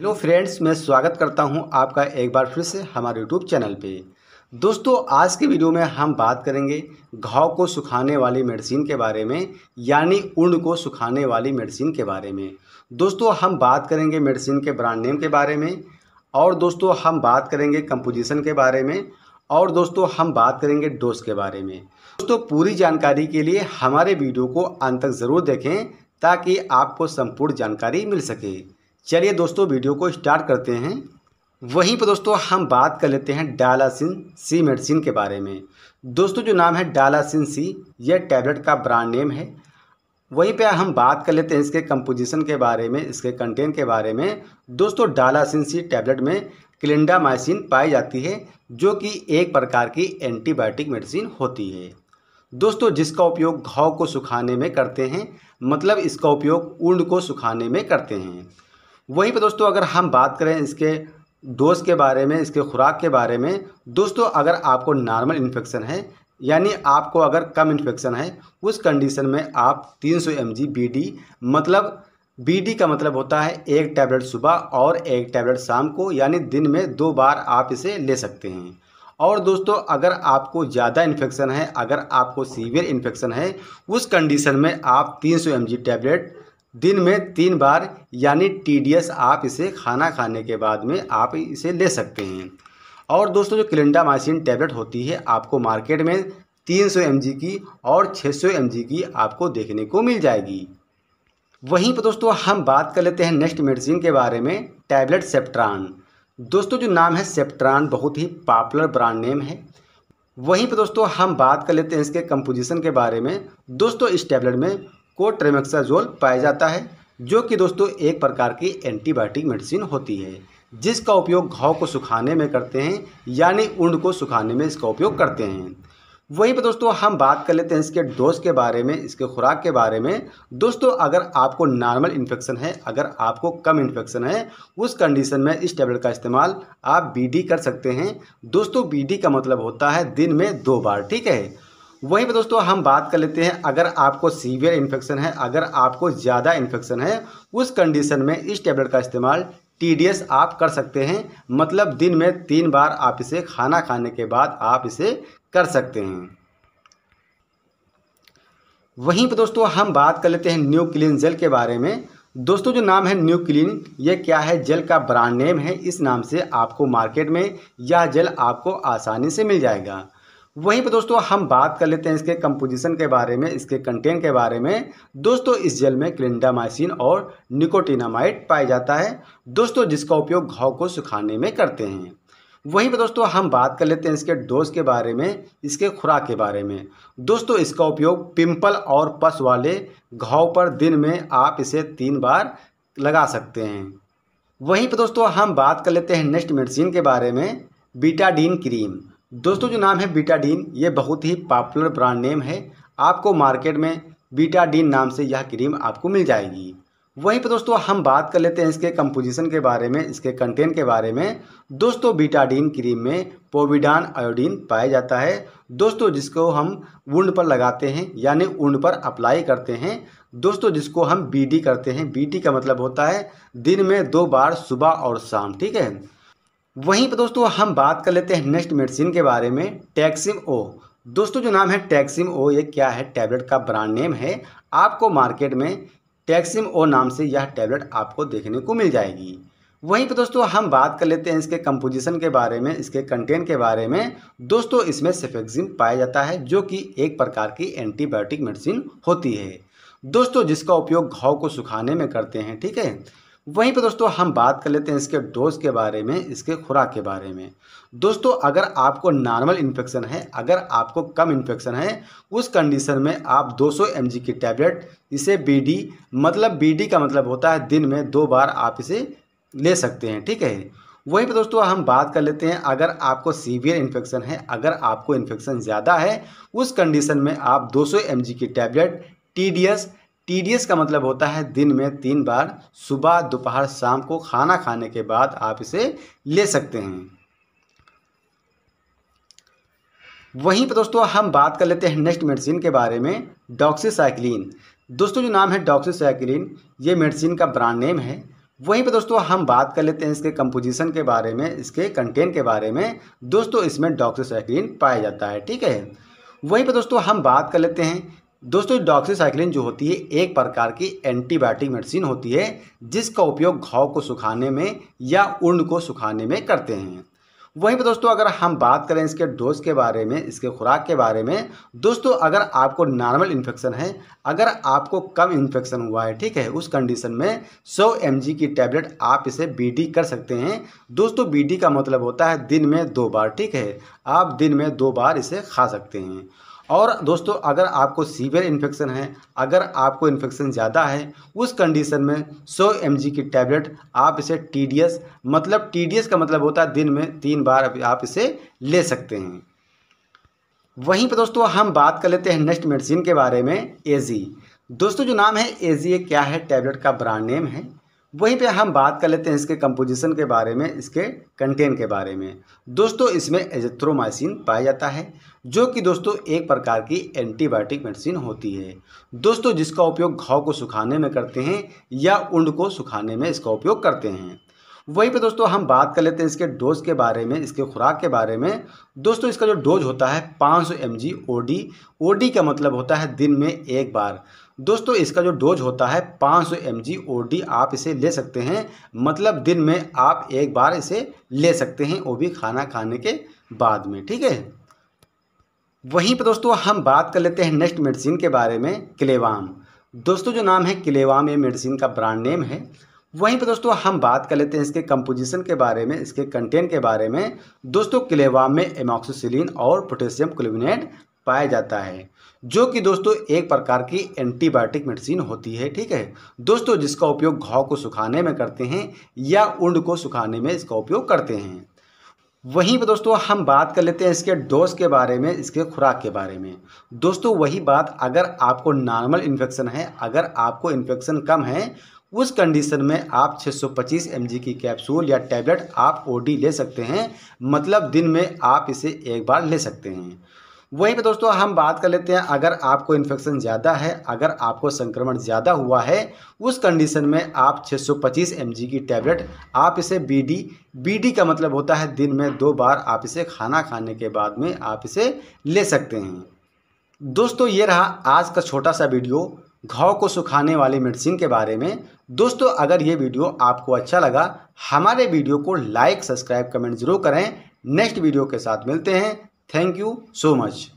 hello friends मैं स्वागत करता हूं आपका एक बार फिर से हमारे यूट्यूब चैनल पे दोस्तों आज के वीडियो में हम बात करेंगे घाव को सुखाने वाली मेडिसिन के बारे में यानी ऊंड को सुखाने वाली मेडिसिन के बारे में दोस्तों हम बात करेंगे मेडिसिन के ब्रांड नेम के बारे में और दोस्तों हम बात करेंगे कंपोजिशन के बारे में और दोस्तों हम बात करेंगे डोज के बारे में दोस्तों पूरी जानकारी के लिए हमारे वीडियो को अंत तक ज़रूर देखें ताकि आपको संपूर्ण जानकारी मिल सके चलिए दोस्तों वीडियो को स्टार्ट करते हैं वहीं पर दोस्तों हम बात कर लेते हैं डालासिन सी मेडिसिन के बारे में दोस्तों जो नाम है डालासिन सी यह टैबलेट का ब्रांड नेम है वहीं पे हम बात कर लेते हैं इसके कंपोजिशन के बारे में इसके कंटेंट के बारे में दोस्तों डालासिन सी टैबलेट में क्लिंडामाइसिन पाई जाती है जो कि एक प्रकार की एंटीबायोटिक मेडिसिन होती है दोस्तों जिसका उपयोग घाव को सुखाने में करते हैं मतलब इसका उपयोग ऊंड को सुखाने में करते हैं वहीं पर दोस्तों अगर हम बात करें इसके डोज के बारे में इसके खुराक के बारे में दोस्तों अगर आपको नॉर्मल इन्फेक्शन है यानी आपको अगर कम इन्फेक्शन है उस कंडीशन में आप 300 सौ एम जी मतलब बी का मतलब होता है एक टैबलेट सुबह और एक टैबलेट शाम को यानी दिन में दो बार आप इसे ले सकते हैं और दोस्तों अगर आपको ज़्यादा इन्फेक्शन है अगर आपको सीवियर इन्फेक्शन है उस कंडीशन में आप 300 सौ एम टैबलेट दिन में तीन बार यानी टी डी एस आप इसे खाना खाने के बाद में आप इसे ले सकते हैं और दोस्तों जो क्लिंडामाइसिन टैबलेट होती है आपको मार्केट में 300 सौ की और 600 सौ की आपको देखने को मिल जाएगी वहीं पर दोस्तों हम बात कर लेते हैं नेक्स्ट मेडिसिन के बारे में टैबलेट सेप्ट्रान दोस्तों जो नाम है सेप्ट्रान बहुत ही पॉपुलर ब्रांड नेम है वहीं पर दोस्तों हम बात कर लेते हैं इसके कंपोजिशन के बारे में दोस्तों इस टैबलेट में को ट्रेमेक्साजोल पाया जाता है जो कि दोस्तों एक प्रकार की एंटीबायोटिक मेडिसिन होती है जिसका उपयोग घाव को सुखाने में करते हैं यानी ऊंड को सुखाने में इसका उपयोग करते हैं वहीं पर दोस्तों हम बात कर लेते हैं इसके डोज के बारे में इसके खुराक के बारे में दोस्तों अगर आपको नॉर्मल इन्फेक्शन है अगर आपको कम इन्फेक्शन है उस कंडीशन में इस टेबलेट का इस्तेमाल आप बीडी कर सकते हैं दोस्तों बीडी का मतलब होता है दिन में दो बार ठीक है वहीं पर दोस्तों हम बात कर लेते हैं अगर आपको सीवियर इन्फेक्शन है अगर आपको ज़्यादा इन्फेक्शन है उस कंडीशन में इस टैबलेट का इस्तेमाल टी आप कर सकते हैं मतलब दिन में तीन बार आप इसे खाना खाने के बाद आप इसे कर सकते हैं वहीं पर दोस्तों हम बात कर लेते हैं न्यू क्लीन जेल के बारे में दोस्तों जो नाम है न्यू क्लीन ये क्या है जेल का ब्रांड नेम है इस नाम से आपको मार्केट में यह जेल आपको आसानी से मिल जाएगा वहीं पर दोस्तों हम बात कर लेते हैं इसके कंपोजिशन के बारे में इसके कंटेंट के बारे में दोस्तों इस जेल में क्लिंडामाइसिन और निकोटिनामाइड पाया जाता है दोस्तों जिसका उपयोग घाव को सुखाने में करते हैं वहीं पर दोस्तों हम बात कर लेते हैं इसके डोज के बारे में इसके खुराक के बारे में दोस्तों इसका उपयोग पिंपल और पस वाले घाव पर दिन में आप इसे तीन बार लगा सकते हैं वहीं पर दोस्तों हम बात कर लेते हैं नेक्स्ट मेडिसिन के बारे में बीटाडीन क्रीम दोस्तों जो नाम है बीटाडीन ये बहुत ही पॉपुलर ब्रांड नेम है आपको मार्केट में बीटाडीन नाम से यह क्रीम आपको मिल जाएगी वहीं पर दोस्तों हम बात कर लेते हैं इसके कंपोजिशन के बारे में इसके कंटेंट के बारे में दोस्तों बीटाडीन क्रीम में पोविडान आयोडीन पाया जाता है दोस्तों जिसको हम ऊंड पर लगाते हैं यानी ऊंड पर अप्लाई करते हैं दोस्तों जिसको हम बीटी करते हैं बीटी का मतलब होता है दिन में दो बार सुबह और शाम ठीक है वहीं पर दोस्तों हम बात कर लेते हैं नेक्स्ट मेडिसिन के बारे में टैक्सिम ओ दोस्तों जो नाम है टैक्सिम ओ ये क्या है टैबलेट का ब्रांड नेम है आपको मार्केट में टैक्सिम ओ नाम से यह टैबलेट आपको देखने को मिल जाएगी वहीं पर दोस्तों हम बात कर लेते हैं इसके कंपोजिशन के बारे में इसके कंटेंट के बारे में दोस्तों इसमें सेफेक्सिम पाया जाता है जो कि एक प्रकार की एंटीबायोटिक मेडिसिन होती है दोस्तों जिसका उपयोग घाव को सुखाने में करते हैं ठीक है वहीं पर दोस्तों हम बात कर लेते हैं इसके डोज के बारे में इसके खुराक के बारे में दोस्तों अगर आपको नॉर्मल इन्फेक्शन है अगर आपको कम इन्फेक्शन है उस कंडीशन में आप 200 सौ की टैबलेट इसे बीडी मतलब बीडी का मतलब होता है दिन में दो बार आप इसे ले सकते हैं ठीक है वहीं पर दोस्तों हम बात कर लेते हैं अगर आपको सीवियर इन्फेक्शन है अगर आपको इन्फेक्शन ज़्यादा है उस कंडीशन में आप दो सौ की tablet T D S T का मतलब होता है दिन में तीन बार सुबह दोपहर शाम को खाना खाने के बाद आप इसे ले सकते हैं वहीं पर दोस्तों हम बात कर लेते हैं नेक्स्ट मेडिसिन के बारे में डॉक्सीसाइक्लिन दोस्तों जो नाम है डॉक्सीसाइक्लिन ये मेडिसिन का ब्रांड नेम है वहीं पर दोस्तों हम बात कर लेते हैं इसके कंपोजिशन के बारे में इसके कंटेंट के बारे में दोस्तों इसमें डॉक्सीसाइक्लिन पाया जाता है ठीक है वहीं पर दोस्तों हम बात कर लेते हैं दोस्तों डॉक्सीसाइक्लिन जो होती है एक प्रकार की एंटीबायोटिक मेडिसिन होती है जिसका उपयोग घाव को सुखाने में या उर्ण को सुखाने में करते हैं वहीं पर दोस्तों अगर हम बात करें इसके डोज के बारे में इसके खुराक के बारे में दोस्तों अगर आपको नॉर्मल इन्फेक्शन है अगर आपको कम इन्फेक्शन हुआ है ठीक है उस कंडीशन में 100 एम की टैबलेट आप इसे बीडी कर सकते हैं दोस्तों बीडी का मतलब होता है दिन में दो बार ठीक है आप दिन में दो बार इसे खा सकते हैं और दोस्तों अगर आपको सीवियर इन्फेक्शन है अगर आपको इन्फेक्शन ज़्यादा है उस कंडीशन में 100 एम की टैबलेट आप इसे टी मतलब टी का मतलब होता है दिन में तीन बार आप इसे ले सकते हैं वहीं पर दोस्तों हम बात कर लेते हैं नेक्स्ट मेडिसिन के बारे में एजी दोस्तों जो नाम है एजी क्या है टैबलेट का ब्रांड नेम है वहीं पे हम बात कर लेते हैं इसके कंपोजिशन के बारे में इसके कंटेंट के बारे में दोस्तों इसमें एजेथ्रोमाइसिन पाया जाता है जो कि दोस्तों एक प्रकार की एंटीबायोटिक मेडिसिन होती है दोस्तों जिसका उपयोग घाव को सुखाने में करते हैं या उंड को सुखाने में इसका उपयोग करते हैं वहीं पे दोस्तों हम बात कर लेते हैं इसके डोज के बारे में इसके खुराक के बारे में दोस्तों इसका जो डोज होता है 500 सौ एम जी ओडी ओडी का मतलब होता है दिन में एक बार दोस्तों इसका जो डोज होता है 500 सौ एम जी ओडी आप इसे ले सकते हैं मतलब दिन में आप एक बार इसे ले सकते हैं वो भी खाना खाने के बाद में ठीक है वहीं पर दोस्तों हम बात कर लेते हैं नेक्स्ट मेडिसिन के बारे में क्लेवाम दोस्तों जो नाम है क्लेवाम ये मेडिसिन का ब्रांड नेम है वहीं पर दोस्तों हम बात कर लेते हैं इसके कंपोजिशन के बारे में इसके कंटेंट के बारे में दोस्तों क्लेवा में एमोक्सोसिलीन और पोटेशियम क्लोबिनेट पाया जाता है जो कि दोस्तों एक प्रकार की एंटीबायोटिक मेडिसिन होती है ठीक है दोस्तों जिसका उपयोग घाव को सुखाने में करते हैं या उंड को सुखाने में इसका उपयोग करते हैं वहीं पर दोस्तों हम बात कर लेते हैं इसके डोज के बारे में इसके खुराक के बारे में दोस्तों वही बात अगर आपको नॉर्मल इन्फेक्शन है अगर आपको इन्फेक्शन कम है उस कंडीशन में आप 625 mg की कैप्सूल या टैबलेट आप ओडी ले सकते हैं मतलब दिन में आप इसे एक बार ले सकते हैं वहीं पे दोस्तों हम बात कर लेते हैं अगर आपको इन्फेक्शन ज़्यादा है अगर आपको संक्रमण ज़्यादा हुआ है उस कंडीशन में आप 625 जी की टैबलेट आप इसे बीडी बीडी का मतलब होता है दिन में दो बार आप इसे खाना खाने के बाद में आप इसे ले सकते हैं दोस्तों ये रहा आज का छोटा सा वीडियो घाव को सुखाने वाले मेडिसिन के बारे में दोस्तों अगर ये वीडियो आपको अच्छा लगा हमारे वीडियो को लाइक सब्सक्राइब कमेंट ज़रूर करें नेक्स्ट वीडियो के साथ मिलते हैं थैंक यू सो मच